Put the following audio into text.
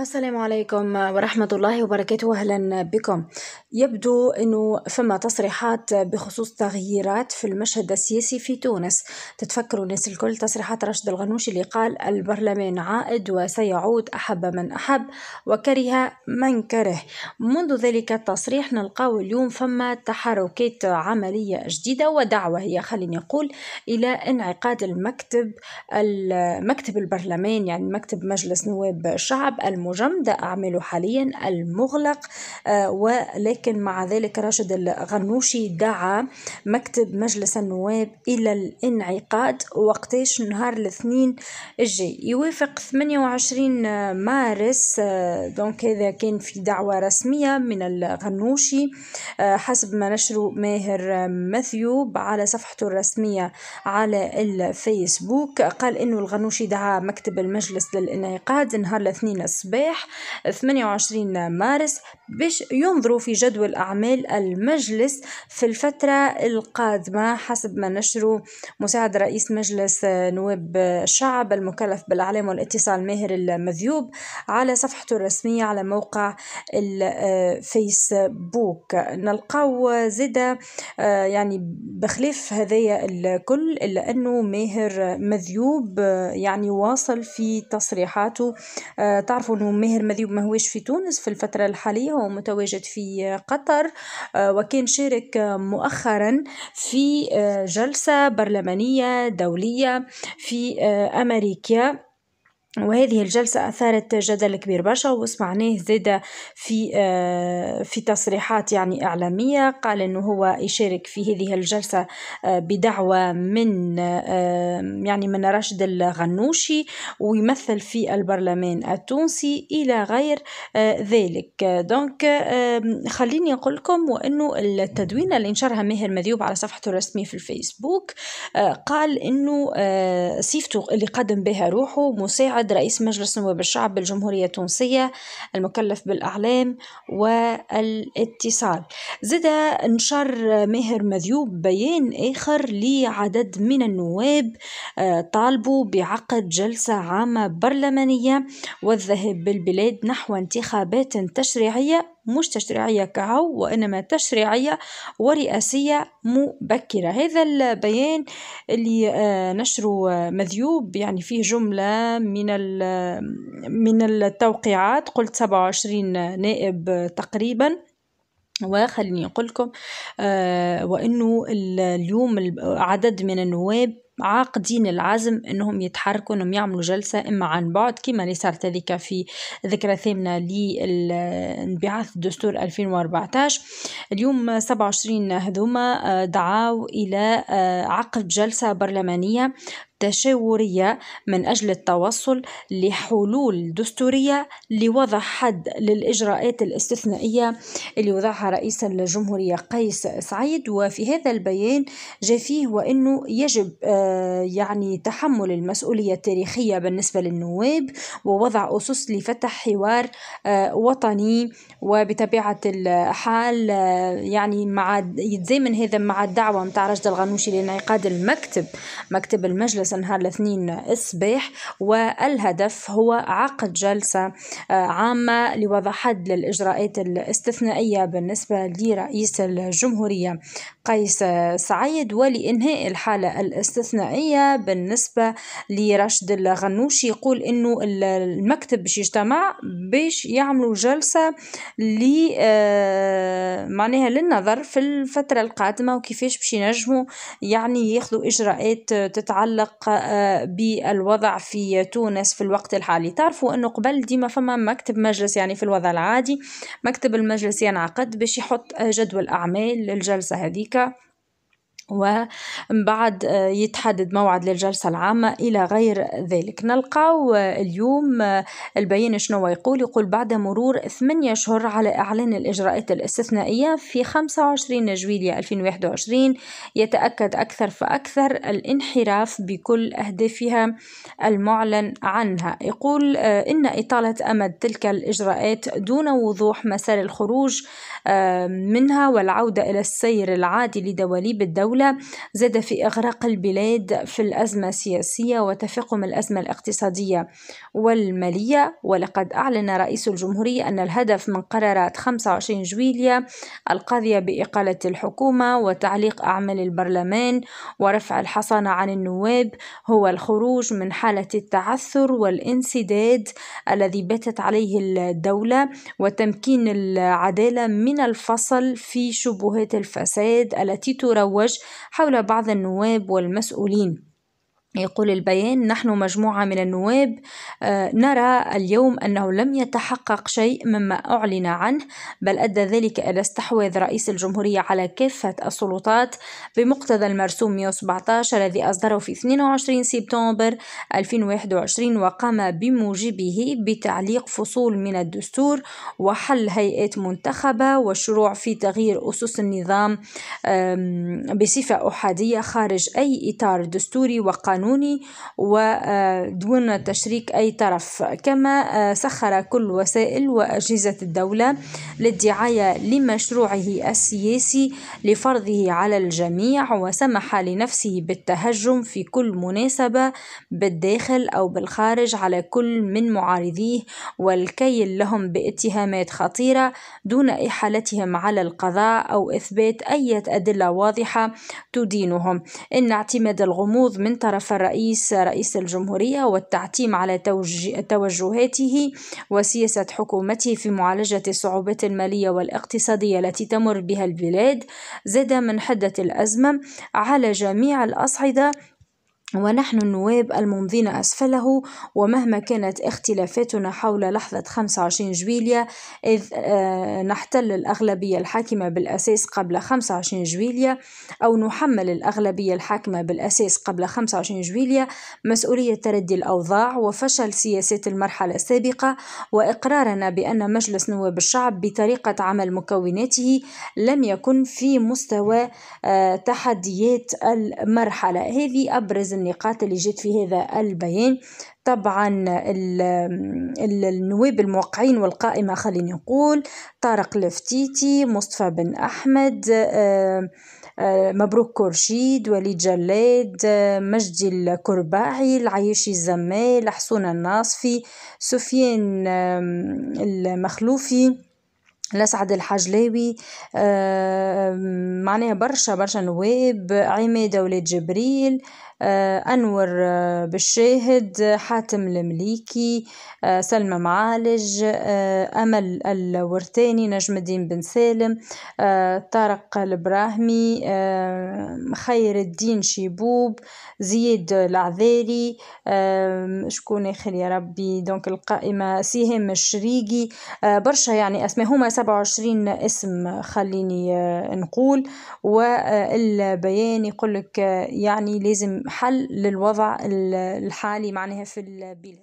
السلام عليكم ورحمة الله وبركاته أهلا بكم يبدو أنه فما تصريحات بخصوص تغييرات في المشهد السياسي في تونس تتفكروا الناس الكل تصريحات راشد الغنوشي اللي قال البرلمان عائد وسيعود أحب من أحب وكره من كره منذ ذلك التصريح نلقاو اليوم فما تحركات عملية جديدة ودعوة هي خليني أقول إلى انعقاد المكتب المكتب البرلمان يعني مكتب مجلس نواب الشعب الم مجمد أعمله حاليا المغلق آه، ولكن مع ذلك راشد الغنوشي دعا مكتب مجلس النواب إلى الانعقاد وقتاش نهار الاثنين الجاي يوافق 28 آه، مارس آه، دونك هذا كان في دعوة رسمية من الغنوشي حسب ما نشره ماهر ماثيوب على صفحته الرسمية على الفيسبوك قال انه الغنوشي دعا مكتب المجلس للانعقاد نهار الاثنين الصباح الصباح 28 مارس باش ينظروا في جدول أعمال المجلس في الفترة القادمة حسب ما نشروا مساعد رئيس مجلس نواب الشعب المكلف بالإعلام والاتصال ماهر المذيوب على صفحته الرسمية على موقع الفيسبوك نلقاو زادة يعني بخلاف هذايا الكل إلا أنه ماهر مذيوب آه، يعني واصل في تصريحاته آه، تعرفوا ماهر مذيوب ماهوش في تونس في الفترة الحالية هو متواجد في قطر آه، وكان شارك مؤخرا في آه، جلسة برلمانية دولية في آه، أمريكا وهذه الجلسة أثارت جدل كبير برشا وسمعناه زادة في آه، في تصريحات يعني إعلامية قال إنه هو يشارك في هذه الجلسة آه، بدعوة من آه، يعني من راشد الغنوشي ويمثل في البرلمان التونسي إلى غير ذلك دونك خليني أقول لكم وإنه التدوينة اللي نشرها ماهر مذيوب على صفحته الرسمية في الفيسبوك قال إنه صفته اللي قدم بها روحه مساعد البلد رئيس مجلس نواب الشعب بالجمهورية التونسية المكلف بالأعلام والاتصال زاد نشر ماهر مذيوب بيان آخر لعدد من النواب آه، طالبوا بعقد جلسة عامة برلمانية والذهاب بالبلاد نحو انتخابات تشريعية مش تشريعية كهو وإنما تشريعية ورئاسية مبكرة هذا البيان اللي آه، نشره مذيوب يعني فيه جملة من من التوقيعات قلت 27 نائب تقريباً وخليني نقول لكم آه، وانه اليوم عدد من النواب عاقدين العزم انهم يتحركوا انهم يعملوا جلسة اما عن بعد كما اللي صارت هذيك في ذكرى ثامنة لانبعاث الدستور 2014 اليوم 27 هذوما آه، دعاو الى آه، عقد جلسة برلمانية تشاورية من أجل التوصل لحلول دستورية لوضع حد للإجراءات الاستثنائية اللي وضعها رئيس الجمهورية قيس سعيد وفي هذا البيان جاء فيه وأنه يجب آه، يعني تحمل المسؤولية التاريخية بالنسبة للنواب ووضع أسس لفتح حوار آه، وطني وبطبيعة الحال آه، يعني مع يتزامن هذا مع الدعوة متاع رشد الغنوشي لانعقاد المكتب مكتب المجلس جلسة نهار الاثنين الصباح والهدف هو عقد جلسة آه، عامة لوضع حد للإجراءات الاستثنائية بالنسبة لرئيس الجمهورية قيس سعيد ولإنهاء الحالة الاستثنائية بالنسبة لرشد الغنوشي يقول إنه المكتب باش يجتمع باش يعملوا جلسة لي آه، معناها للنظر في الفترة القادمة وكيفاش باش ينجموا يعني ياخذوا إجراءات تتعلق يتعلق آه، بالوضع في تونس في الوقت الحالي تعرفوا أنه قبل ديما فما مكتب مجلس يعني في الوضع العادي مكتب المجلس ينعقد باش يحط آه، جدول أعمال للجلسة هذيك ومن بعد آه، يتحدد موعد للجلسة العامة إلى غير ذلك نلقاو آه، اليوم آه، البيان شنو يقول يقول بعد مرور ثمانية شهور على إعلان الإجراءات الاستثنائية في 25 جويلية 2021 يتأكد أكثر فأكثر الانحراف بكل أهدافها المعلن عنها يقول إن إطالة أمد تلك الإجراءات دون وضوح مسار الخروج منها والعودة إلى السير العادي لدواليب الدولة الدولة زاد في إغراق البلاد في الأزمة السياسية وتفاقم الأزمة الاقتصادية والمالية ولقد أعلن رئيس الجمهورية أن الهدف من قرارات 25 جويلية القاضية بإقالة الحكومة وتعليق أعمال البرلمان ورفع الحصانة عن النواب هو الخروج من حالة التعثر والانسداد الذي باتت عليه الدولة وتمكين العدالة من الفصل في شبهات الفساد التي تروج حول بعض النواب والمسؤولين يقول البيان نحن مجموعة من النواب آه، نرى اليوم أنه لم يتحقق شيء مما أعلن عنه بل أدى ذلك إلى استحواذ رئيس الجمهورية على كافة السلطات بمقتضى المرسوم 117 الذي أصدره في 22 سبتمبر 2021 وقام بموجبه بتعليق فصول من الدستور وحل هيئات منتخبة والشروع في تغيير أسس النظام بصفة أحادية خارج أي إطار دستوري وقانوني قانوني ودون آه، تشريك أي طرف كما آه، سخر كل وسائل وأجهزة الدولة للدعاية لمشروعه السياسي لفرضه على الجميع وسمح لنفسه بالتهجم في كل مناسبة بالداخل أو بالخارج على كل من معارضيه والكيل لهم باتهامات خطيرة دون إحالتهم على القضاء أو إثبات أي أدلة واضحة تدينهم إن اعتماد الغموض من طرف كلف الرئيس رئيس الجمهورية والتعتيم على توجهاته وسياسة حكومته في معالجة الصعوبات المالية والاقتصادية التي تمر بها البلاد زاد من حدة الأزمة على جميع الأصعدة ونحن النواب الممضين أسفله ومهما كانت اختلافاتنا حول لحظة 25 جويلية إذ آه، نحتل الأغلبية الحاكمة بالأساس قبل 25 جويلية أو نحمل الأغلبية الحاكمة بالأساس قبل 25 جويلية مسؤولية تردي الأوضاع وفشل سياسات المرحلة السابقة وإقرارنا بأن مجلس نواب الشعب بطريقة عمل مكوناته لم يكن في مستوى آه، تحديات المرحلة هذه أبرز النقاط اللي جات في هذا البيان طبعا النواب الموقعين والقائمة خليني نقول طارق لفتيتي مصطفى بن أحمد آه، آه، مبروك كرشيد وليد جلاد آه، مجدي الكرباعي العيشي الزمال حسون الناصفي سفيان المخلوفي الاسعد الحجلاوي معناها برشا برشا نواب عماد ولاد جبريل آه، أنور آه، بالشاهد حاتم المليكي آه، سلمى معالج أمل الورتاني نجم الدين بن سالم طارق البراهمي خير الدين شيبوب زياد العذاري شكون آخر يا ربي دونك القائمة سهام الشريقي برشا يعني أسماء هما سبعة وعشرين اسم خليني نقول والبيان يقولك يعني لازم حل للوضع الحالي معناها في البلاد.